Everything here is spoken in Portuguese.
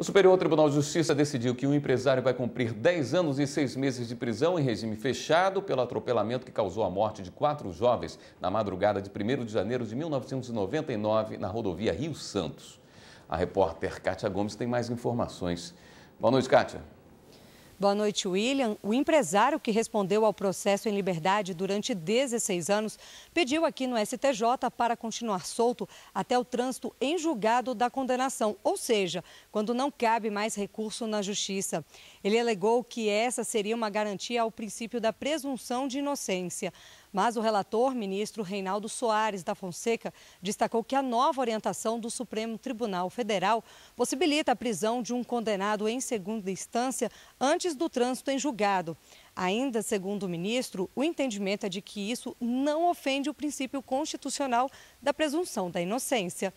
O Superior Tribunal de Justiça decidiu que um empresário vai cumprir 10 anos e 6 meses de prisão em regime fechado pelo atropelamento que causou a morte de quatro jovens na madrugada de 1 de janeiro de 1999 na rodovia Rio Santos. A repórter Kátia Gomes tem mais informações. Boa noite, Kátia. Boa noite, William. O empresário que respondeu ao processo em liberdade durante 16 anos pediu aqui no STJ para continuar solto até o trânsito em julgado da condenação, ou seja, quando não cabe mais recurso na justiça. Ele alegou que essa seria uma garantia ao princípio da presunção de inocência. Mas o relator, ministro Reinaldo Soares da Fonseca, destacou que a nova orientação do Supremo Tribunal Federal possibilita a prisão de um condenado em segunda instância antes do trânsito em julgado. Ainda segundo o ministro, o entendimento é de que isso não ofende o princípio constitucional da presunção da inocência.